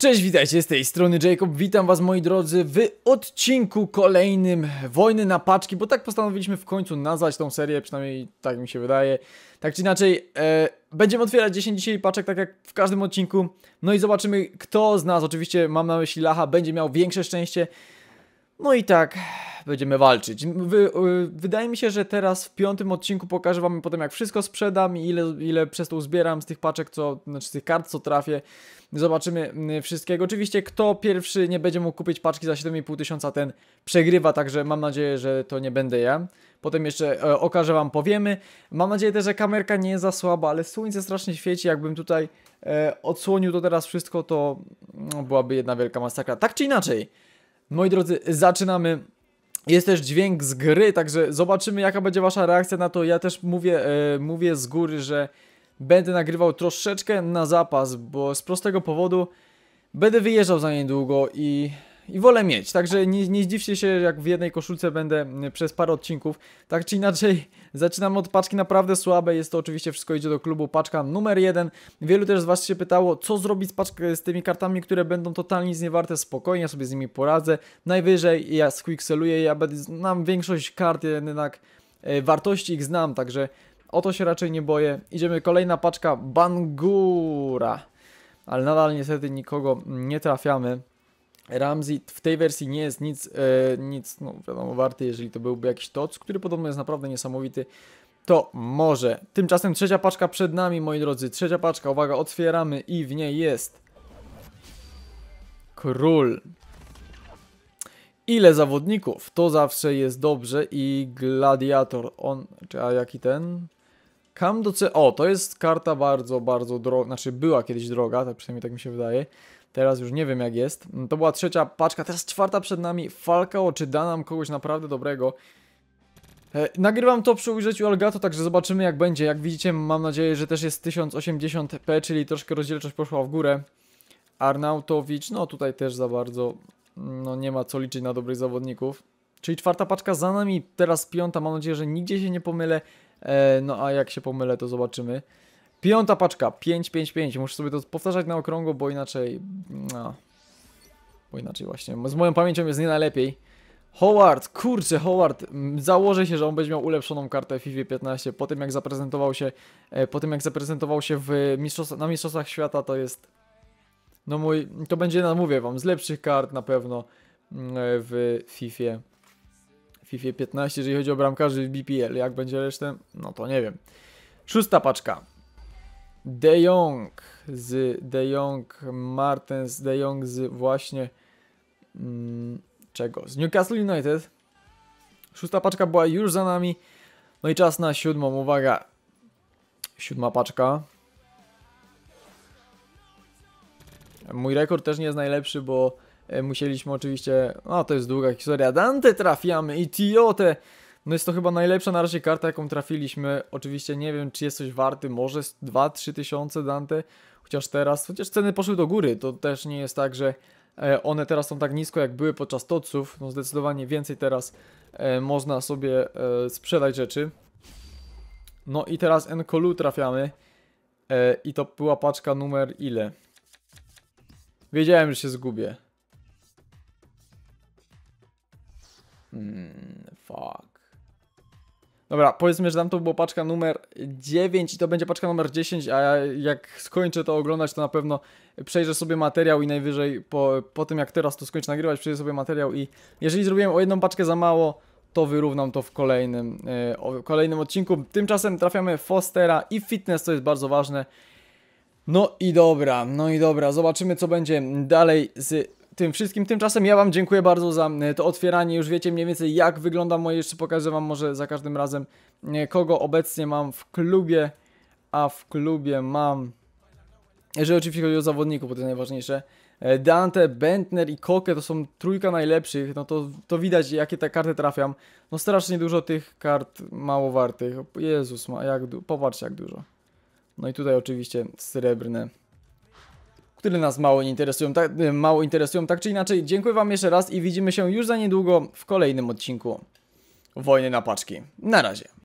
Cześć, witajcie z tej strony Jacob, witam was moi drodzy w odcinku kolejnym Wojny na paczki, bo tak postanowiliśmy w końcu nazwać tą serię, przynajmniej tak mi się wydaje. Tak czy inaczej, e, będziemy otwierać 10 dzisiaj paczek, tak jak w każdym odcinku, no i zobaczymy kto z nas, oczywiście mam na myśli Lacha, będzie miał większe szczęście. No i tak, będziemy walczyć. Wy, y, wydaje mi się, że teraz w piątym odcinku pokażę wam potem jak wszystko sprzedam i ile, ile przez to uzbieram z tych paczek, co, znaczy z tych kart, co trafię. Zobaczymy y, wszystkiego. Oczywiście kto pierwszy nie będzie mógł kupić paczki za 7,5 tysiąca, ten przegrywa, także mam nadzieję, że to nie będę ja. Potem jeszcze e, okaże wam, powiemy. Mam nadzieję też, że kamerka nie jest za słaba, ale słońce strasznie świeci, jakbym tutaj e, odsłonił to teraz wszystko, to no, byłaby jedna wielka masakra. Tak czy inaczej, moi drodzy, zaczynamy jest też dźwięk z gry, także zobaczymy jaka będzie wasza reakcja na to. Ja też mówię, e, mówię z góry, że będę nagrywał troszeczkę na zapas, bo z prostego powodu będę wyjeżdżał za niedługo i i wolę mieć, także nie, nie zdziwcie się, jak w jednej koszulce będę przez parę odcinków. Tak czy inaczej, zaczynam od paczki naprawdę słabe. jest to oczywiście wszystko idzie do klubu, paczka numer jeden. Wielu też z Was się pytało, co zrobić z, paczkę, z tymi kartami, które będą totalnie zniewarte, spokojnie sobie z nimi poradzę. Najwyżej ja squickseluję, ja będę, znam większość kart, jednak e, wartości ich znam, także o to się raczej nie boję. Idziemy, kolejna paczka Bangura. Ale nadal niestety nikogo nie trafiamy. Ramsey w tej wersji nie jest nic, e, nic no wiadomo, warty, jeżeli to byłby jakiś TOC, który podobno jest naprawdę niesamowity, to może. Tymczasem trzecia paczka przed nami, moi drodzy. Trzecia paczka, uwaga, otwieramy i w niej jest Król. Ile zawodników? To zawsze jest dobrze i Gladiator. On, a jaki ten? Kam do C... O, to jest karta bardzo, bardzo droga, znaczy była kiedyś droga, tak przynajmniej tak mi się wydaje. Teraz już nie wiem jak jest. Mm, to była trzecia paczka, teraz czwarta przed nami. Falcao, czy da nam kogoś naprawdę dobrego? E, nagrywam to przy ujrzeniu Algato, także zobaczymy jak będzie. Jak widzicie, mam nadzieję, że też jest 1080p, czyli troszkę rozdzielczość poszła w górę. Arnautowicz, no tutaj też za bardzo, mm, no nie ma co liczyć na dobrych zawodników. Czyli czwarta paczka za nami, teraz piąta, mam nadzieję, że nigdzie się nie pomylę. E, no a jak się pomylę, to zobaczymy. Piąta paczka, 555. Muszę sobie to powtarzać na okrągło, bo inaczej... No. Bo inaczej właśnie. Z moją pamięcią jest nie najlepiej. Howard, kurczę, Howard, założę się, że on będzie miał ulepszoną kartę FIFA 15 po tym jak zaprezentował się, e, po tym jak zaprezentował się w na Mistrzostwach Świata, to jest, no mój, to będzie, mówię wam, z lepszych kart na pewno mm, e, w FIFA FIFA 15, jeżeli chodzi o bramkarzy w BPL. Jak będzie resztę? No to nie wiem. Szósta paczka. De Jong z De Jong, Martens, De Jong z właśnie mm, czego? Z Newcastle United. Szósta paczka była już za nami. No i czas na siódmą. Uwaga. Siódma paczka. Mój rekord też nie jest najlepszy, bo E, musieliśmy oczywiście, no to jest długa historia, Dante trafiamy i Tiote. No jest to chyba najlepsza na razie karta, jaką trafiliśmy. Oczywiście nie wiem, czy jest coś warty, może 2-3 tysiące Dante. Chociaż teraz, chociaż ceny poszły do góry, to też nie jest tak, że e, one teraz są tak nisko, jak były podczas toców. No zdecydowanie więcej teraz e, można sobie sprzedać rzeczy. No i teraz Enkolu trafiamy. I to była paczka numer ile? Wiedziałem, że się zgubię. Hmm, fuck. Dobra, powiedzmy, że tam to była paczka numer 9 i to będzie paczka numer 10, a ja jak skończę to oglądać, to na pewno przejrzę sobie materiał i najwyżej po, po tym jak teraz to skończę nagrywać, przejrzę sobie materiał i jeżeli zrobiłem o jedną paczkę za mało, to wyrównam to w kolejnym, yy, kolejnym odcinku. Tymczasem trafiamy Fostera i Fitness, to jest bardzo ważne. No i dobra, no i dobra, zobaczymy co będzie dalej z tym wszystkim. Tymczasem ja Wam dziękuję bardzo za e, to otwieranie. Już wiecie mniej więcej jak wygląda moje, jeszcze pokażę Wam może za każdym razem e, kogo obecnie mam w klubie, a w klubie mam... Jeżeli oczywiście chodzi o zawodników, bo to jest najważniejsze. E, Dante, Bentner i Koke to są trójka najlepszych, no to, to widać jakie te karty trafiam. No strasznie dużo tych kart mało wartych. Jezus, ma, jak popatrzcie jak dużo. No i tutaj oczywiście srebrne które nas mało interesują, tak, e, mało interesują. Tak czy inaczej, dziękuję Wam jeszcze raz i widzimy się już za niedługo w kolejnym odcinku Wojny na Paczki. Na razie.